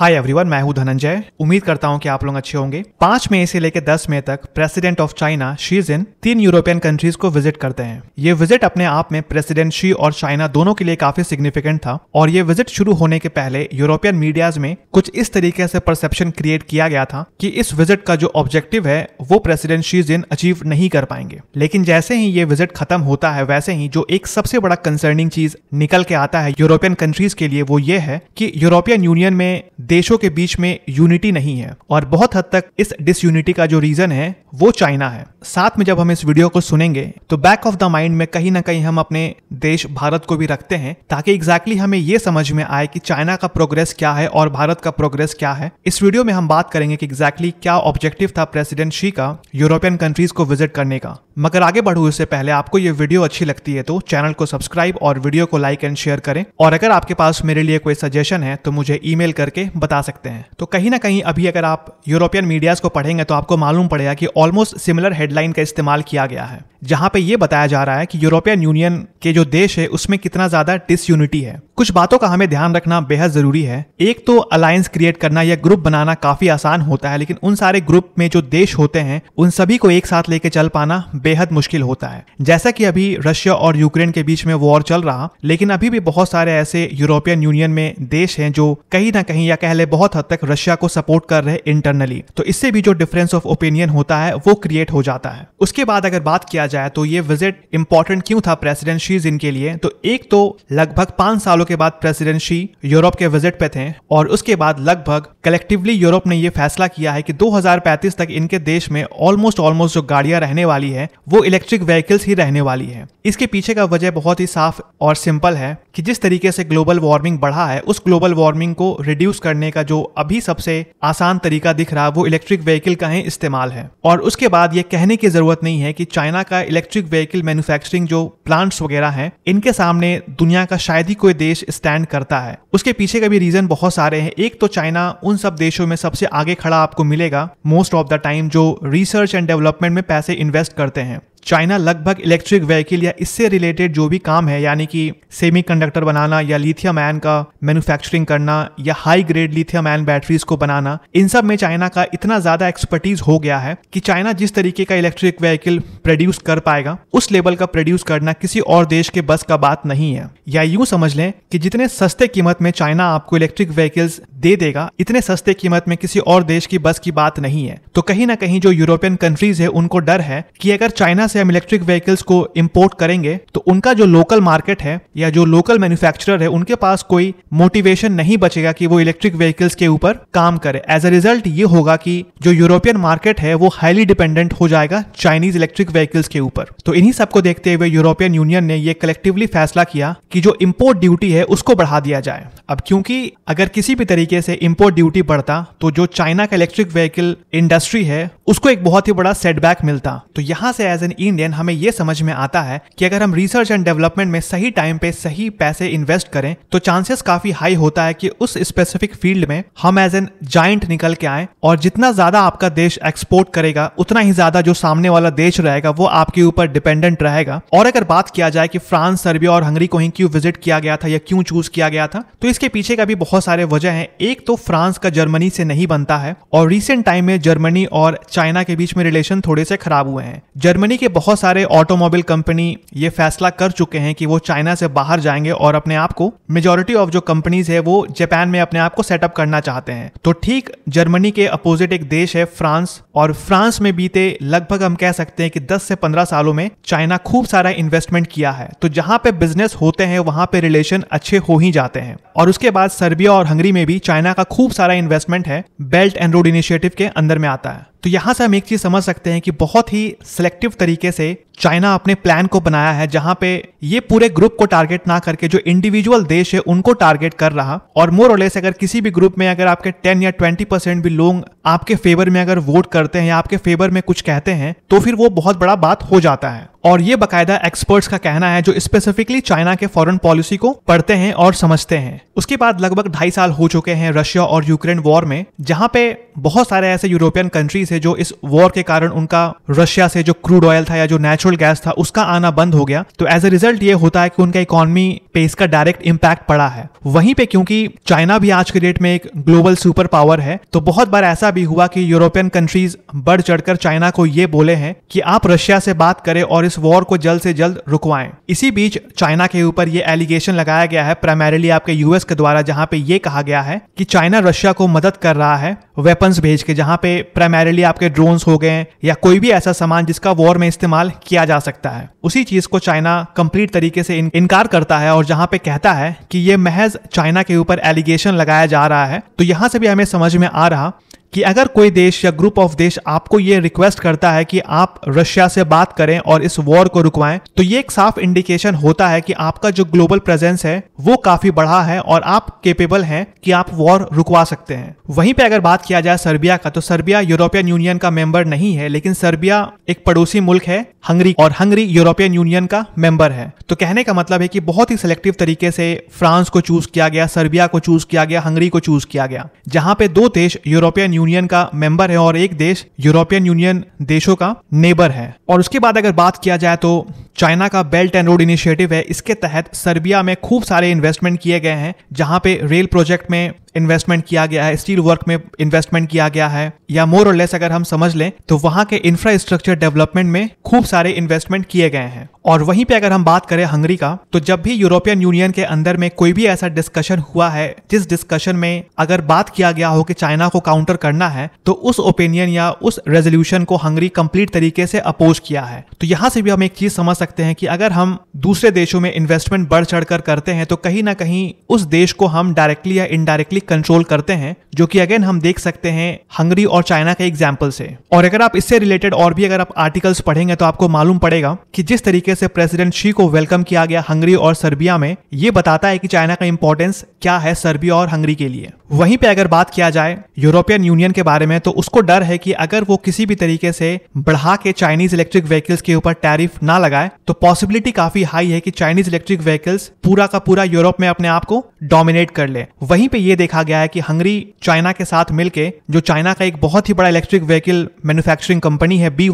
hi everyone मैं हूं धनंजय उम्मीद करता हूं कि आप लोग अच्छे होंगे पांच मई से लेकर दस मई तक president of China Xi Jin तीन यूरोपियन कंट्रीज को विजिट करते हैं ये विजिट अपने आप में प्रेसिडेंट शी और चाइना दोनों के लिए काफी सिग्निफिकेंट था और ये विजिट शुरू होने के पहले यूरोपियन मीडियाज में कुछ इस तरीके से परसेप्शन क्रिएट किया गया था की इस विजिट का जो ऑब्जेक्टिव है वो प्रेसिडेंट शी जिन अचीव नहीं कर पाएंगे लेकिन जैसे ही ये विजिट खत्म होता है वैसे ही जो एक सबसे बड़ा कंसर्निंग चीज निकल के आता है यूरोपियन कंट्रीज के लिए वो ये है कि यूरोपियन यूनियन में देशों के बीच में यूनिटी नहीं है और बहुत हद तक इस डिसयूनिटी का जो रीजन है वो चाइना है साथ में जब हम इस वीडियो को सुनेंगे तो बैक ऑफ द माइंड में कहीं ना कहीं हम अपने देश भारत को भी रखते हैं ताकि एग्जैक्टली exactly हमें ये समझ में आए कि चाइना का प्रोग्रेस क्या है और भारत का प्रोग्रेस क्या है इस वीडियो में हम बात करेंगे कि एग्जैक्टली exactly क्या ऑब्जेक्टिव था प्रेसिडेंट शी का यूरोपियन कंट्रीज को विजिट करने का मगर आगे बढ़ू इससे पहले आपको ये वीडियो अच्छी लगती है तो चैनल को सब्सक्राइब और वीडियो को लाइक एंड शेयर करें और अगर आपके पास मेरे लिए कोई सजेशन है तो मुझे ई करके बता सकते हैं तो कहीं ना कहीं अभी अगर आप यूरोपियन मीडियाज़ को पढ़ेंगे तो आपको मालूम पड़ेगा कि ऑलमोस्ट सिमिलर हेडलाइन का इस्तेमाल किया गया है जहां पे ये बताया जा रहा है कि यूरोपियन यूनियन के जो देश है उसमें कितना ज्यादा डिसयूनिटी है कुछ बातों का हमें ध्यान रखना बेहद जरूरी है एक तो अलायंस क्रिएट करना या ग्रुप बनाना काफी आसान होता है लेकिन उन सारे ग्रुप में जो देश होते हैं उन सभी को एक साथ लेके चल पाना बेहद मुश्किल होता है जैसा कि अभी रशिया और यूक्रेन के बीच में वॉर चल रहा लेकिन अभी भी बहुत सारे ऐसे यूरोपियन यूनियन में देश हैं जो कहीं ना कहीं या कह ले बहुत हद तक रशिया को सपोर्ट कर रहे इंटरनली तो इससे भी जो डिफरेंस ऑफ ओपिनियन होता है वो क्रिएट हो जाता है उसके बाद अगर बात किया जाए तो ये विजिट इंपॉर्टेंट क्यों था प्रेसिडेंट शी जिन के लिए तो एक तो लगभग पांच सालों के बाद प्रेसिडेंट शी यूरोप के विजिट पे थे और उसके बाद लगभग कलेक्टिवली यूरोप ने ये फैसला किया है कि 2035 तक इनके देश में ऑलमोस्ट ऑलमोस्ट जो गाड़ियां रहने वाली है वो इलेक्ट्रिक व्हीकल्स ही रहने वाली है इसके पीछे का वजह बहुत ही साफ और सिंपल है कि जिस तरीके से ग्लोबल वार्मिंग बढ़ा है उस ग्लोबल वार्मिंग को रिड्यूस करने का जो अभी सबसे आसान तरीका दिख रहा है वो इलेक्ट्रिक व्हीकल का ही इस्तेमाल है और उसके बाद ये कहने की जरूरत नहीं है कि चाइना का का इलेक्ट्रिक व्हीकल मैन्युफैक्चरिंग जो प्लांट्स वगैरह हैं इनके सामने दुनिया का शायद ही कोई देश स्टैंड करता है उसके पीछे का भी रीजन बहुत सारे हैं एक तो चाइना उन सब देशों में सबसे आगे खड़ा आपको मिलेगा मोस्ट ऑफ द टाइम जो रिसर्च एंड डेवलपमेंट में पैसे इन्वेस्ट करते हैं चाइना लगभग इलेक्ट्रिक व्हीकल या इससे रिलेटेड जो भी काम है यानी कि सेमीकंडक्टर बनाना या लिथियम आयन का मैन्युफैक्चरिंग करना या high grade lithium ion batteries को बनाना इन सब में चाइना का इतना ज्यादा एक्सपर्टीज हो गया है कि चाइना जिस तरीके का इलेक्ट्रिक व्हीकल प्रोड्यूस कर पाएगा उस लेवल का प्रोड्यूस करना किसी और देश के बस का बात नहीं है या यूं समझ लें कि जितने सस्ते कीमत में चाइना आपको इलेक्ट्रिक व्हीकल्स दे देगा इतने सस्ते कीमत में किसी और देश की बस की बात नहीं है तो कहीं ना कहीं जो यूरोपियन कंट्रीज है उनको डर है कि अगर चाइना से हम इलेक्ट्रिक व्हीकल्स को इम्पोर्ट करेंगे तो उनका जो लोकल मार्केट है या जो लोकल मैन्युफैक्चरर है उनके पास कोई मोटिवेशन नहीं बचेगा कि वो इलेक्ट्रिक व्हीकल्स के ऊपर काम करे एज अ रिजल्ट ये होगा कि जो यूरोपियन मार्केट है वो हाईली डिपेंडेंट हो जाएगा चाइनीज इलेक्ट्रिक व्हीकल्स के ऊपर तो इन्हीं सबको देखते हुए यूरोपियन यूनियन ने ये कलेक्टिवली फैसला किया कि जो इम्पोर्ट ड्यूटी है उसको बढ़ा दिया जाए अब क्योंकि अगर किसी भी तरीके से इम्पोर्ट ड्यूटी बढ़ता तो जो चाइना का इलेक्ट्रिक व्हीकल इंडस्ट्री है उसको एक बहुत ही बड़ा सेटबैक मिलता तो यहाँ से एज एन इंडियन देन हमें ये समझ में आता है कि अगर हम रिसर्च एंड डेवलपमेंट में सही टाइम पे सही पैसे इन्वेस्ट करें तो चांसेस काफी हाई होता है कि उस स्पेसिफिक फील्ड में हम एज एन जाइंट निकल के आए और जितना ज्यादा आपका देश एक्सपोर्ट करेगा उतना ही ज्यादा जो सामने वाला देश रहेगा वो आपके ऊपर डिपेंडेंट रहेगा और अगर बात किया जाए कि फ्रांस सर्बिया और हंगरी को ही क्यों विजिट किया गया था या क्यों चूज किया गया था तो इसके पीछे का भी बहुत सारे वजह है एक तो फ्रांस का जर्मनी से नहीं बनता है और रिसेंट टाइम में जर्मनी और चाइना के बीच में रिलेशन थोड़े से खराब हुए हैं जर्मनी के बहुत सारे ऑटोमोबाइल कंपनी ये फैसला कर चुके हैं कि वो चाइना से बाहर जाएंगे और अपने आप को मेजोरिटी ऑफ जो कंपनीज है वो जापान में अपने आप को सेटअप करना चाहते हैं तो ठीक जर्मनी के अपोजिट एक देश है फ्रांस और फ्रांस में बीते लगभग हम कह सकते हैं कि 10 से 15 सालों में चाइना खूब सारा इन्वेस्टमेंट किया है तो जहां पे बिजनेस होते हैं वहां पे रिलेशन अच्छे हो ही जाते हैं और उसके बाद सर्बिया और हंगरी में भी चाइना का खूब सारा इन्वेस्टमेंट है बेल्ट एंड रोड इनिशिएटिव के अंदर में आता है तो यहां से हम एक चीज समझ सकते हैं कि बहुत ही सिलेक्टिव तरीके से चाइना अपने प्लान को बनाया है जहां पे ये पूरे ग्रुप को टारगेट ना करके जो इंडिविजुअल देश है उनको टारगेट कर रहा और मोर ओलेस अगर किसी भी ग्रुप में अगर आपके 10 या 20 परसेंट भी लोग आपके फेवर में अगर वोट करते हैं या आपके फेवर में कुछ कहते हैं तो फिर वो बहुत बड़ा बात हो जाता है और ये बकायदा एक्सपर्ट्स का कहना है जो स्पेसिफिकली चाइना के फॉरेन पॉलिसी को पढ़ते हैं और समझते हैं उसके बाद लगभग ढाई साल हो चुके हैं रशिया और यूक्रेन वॉर में जहां पे बहुत सारे ऐसे यूरोपियन कंट्रीज है जो इस वॉर के कारण उनका रशिया से जो क्रूड ऑयल था या जो नेचुरल गैस था उसका आना बंद हो गया तो एज ए रिजल्ट ये होता है कि उनका इकोनॉमी पे इसका डायरेक्ट इम्पैक्ट पड़ा है वहीं पे क्योंकि चाइना भी आज के डेट में एक ग्लोबल सुपर पावर है तो बहुत बार ऐसा भी हुआ कि यूरोपियन कंट्रीज बढ़ चढ़कर चाइना को ये बोले हैं कि आप रशिया से बात करें और इस वॉर को जल्द से जल्द रुकवाएं इसी बीच चाइना के ऊपर ये एलिगेशन लगाया गया है प्राइमरली आपके यूएस के द्वारा जहां पे ये कहा गया है कि चाइना रशिया को मदद कर रहा है वेपन्स भेज के जहां पे प्राइमरली आपके ड्रोन्स हो गए या कोई भी ऐसा सामान जिसका वॉर में इस्तेमाल किया जा सकता है उसी चीज को चाइना कंप्लीट तरीके से इनकार करता है और जहां पे कहता है कि ये महज चाइना के ऊपर एलिगेशन लगाया जा रहा है तो यहां से भी हमें समझ में आ रहा कि अगर कोई देश या ग्रुप ऑफ देश आपको ये रिक्वेस्ट करता है कि आप रशिया से बात करें और इस वॉर को रुकवाएं तो ये एक साफ इंडिकेशन होता है कि आपका जो ग्लोबल प्रेजेंस है वो काफी बढ़ा है और आप केपेबल हैं कि आप वॉर रुकवा सकते हैं वहीं पे अगर बात किया जाए सर्बिया का तो सर्बिया यूरोपियन यूनियन का मेंबर नहीं है लेकिन सर्बिया एक पड़ोसी मुल्क है हंगरी और हंगरी यूरोपियन यूनियन का मेंबर है तो कहने का मतलब है कि बहुत ही सिलेक्टिव तरीके से फ्रांस को चूज किया गया सर्बिया को चूज किया गया हंगरी को चूज किया गया जहां पे दो देश यूरोपियन यूनियन का मेंबर है और एक देश यूरोपियन यूनियन देशों का नेबर है और उसके बाद अगर बात किया जाए तो चाइना का बेल्ट एंड रोड इनिशिएटिव है इसके तहत सर्बिया में खूब सारे इन्वेस्टमेंट किए गए हैं जहां पे रेल प्रोजेक्ट में इन्वेस्टमेंट किया गया है स्टील वर्क में इन्वेस्टमेंट किया गया है या मोर और लेस अगर हम समझ लें तो वहां के इंफ्रास्ट्रक्चर डेवलपमेंट में खूब सारे इन्वेस्टमेंट किए गए हैं और वहीं पे अगर हम बात करें हंगरी का तो जब भी यूरोपियन यूनियन के अंदर में कोई भी ऐसा डिस्कशन हुआ है जिस डिस्कशन में अगर बात किया गया हो कि चाइना को काउंटर करना है तो उस ओपिनियन या उस रेजोल्यूशन को हंगरी कंप्लीट तरीके से अपोज किया है तो यहाँ से भी हम एक चीज समझ सकते सकते हैं कि अगर हम दूसरे देशों में इन्वेस्टमेंट बढ़ चढ़ कर करते हैं तो कहीं ना कहीं उस देश को हम डायरेक्टली या इनडायरेक्टली कंट्रोल करते हैं जो कि अगेन हम देख सकते हैं हंगरी और चाइना के एग्जाम्पल से और अगर आप इससे रिलेटेड और भी अगर आप आर्टिकल्स पढ़ेंगे तो आपको मालूम पड़ेगा कि जिस तरीके से प्रेसिडेंट शी को वेलकम किया गया हंगरी और सर्बिया में ये बताता है कि चाइना का इंपॉर्टेंस क्या है सर्बिया और हंगरी के लिए वहीं पे अगर बात किया जाए यूरोपियन यूनियन के बारे में तो उसको डर है कि अगर वो किसी भी तरीके से बढ़ा के चाइनीज इलेक्ट्रिक व्हीकल्स के ऊपर टैरिफ ना लगाए है तो पॉसिबिलिटी काफी हाई है कि चाइनीज इलेक्ट्रिक व्हीकल्स पूरा का पूरा यूरोप में अपने आप को डोमिनेट कर ले वहीं पे ये देखा गया है कि हंगरी चाइना के साथ मिलके जो चाइना का एक बहुत ही बड़ा इलेक्ट्रिक व्हीकल मैन्युफैक्चरिंग कंपनी है बी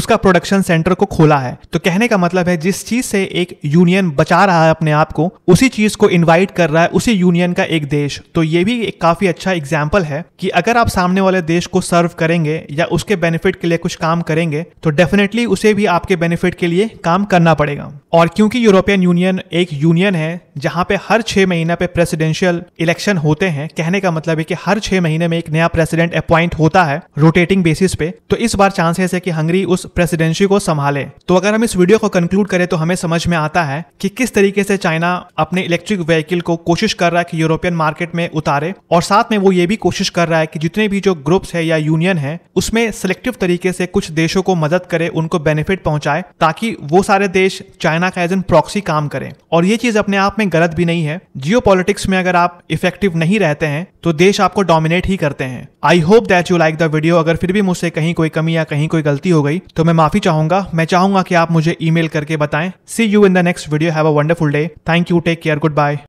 उसका प्रोडक्शन सेंटर को खोला है तो कहने का मतलब है जिस चीज से एक यूनियन बचा रहा है अपने आप को उसी चीज को इन्वाइट कर रहा है उसी यूनियन का एक देश तो ये भी एक काफी अच्छा एग्जाम्पल है कि अगर आप सामने वाले देश को सर्व करेंगे या उसके बेनिफिट के लिए कुछ काम करेंगे तो डेफिनेटली उसे भी आपके बेनिफिट के लिए काम करना पड़ेगा और क्योंकि यूरोपियन यूनियन एक यूनियन है जहां पे हर छह महीने पे प्रेसिडेंशियल इलेक्शन होते हैं कहने का मतलब है कि हर छह महीने में एक नया प्रेसिडेंट अपॉइंट होता है रोटेटिंग बेसिस पे तो इस बार चांसेस है कि हंगरी उस प्रेसिडेंसी को संभाले तो अगर हम इस वीडियो को कंक्लूड करें तो हमें समझ में आता है कि किस तरीके से चाइना अपने इलेक्ट्रिक व्हीकल को कोशिश कर रहा है कि यूरोपियन मार्केट में उतारे और साथ में वो ये भी कोशिश कर रहा है कि जितने भी जो ग्रुप्स है या यूनियन है उसमें सिलेक्टिव तरीके से कुछ देशों को मदद करे उनको बेनिफिट पहुंचाए ताकि वो सारे देश चाइना का एज एन प्रॉक्सी काम करें और ये चीज अपने आप में गलत भी नहीं है जियो में अगर आप इफेक्टिव नहीं रहते हैं तो देश आपको डोमिनेट ही करते हैं I hope that you like the video अगर फिर भी मुझसे कहीं कोई कमी या कहीं कोई गलती हो गई तो मैं माफी चाहूंगा मैं चाहूंगा कि आप मुझे ईमेल करके बताएं see you in the next video have a wonderful day thank you take care good bye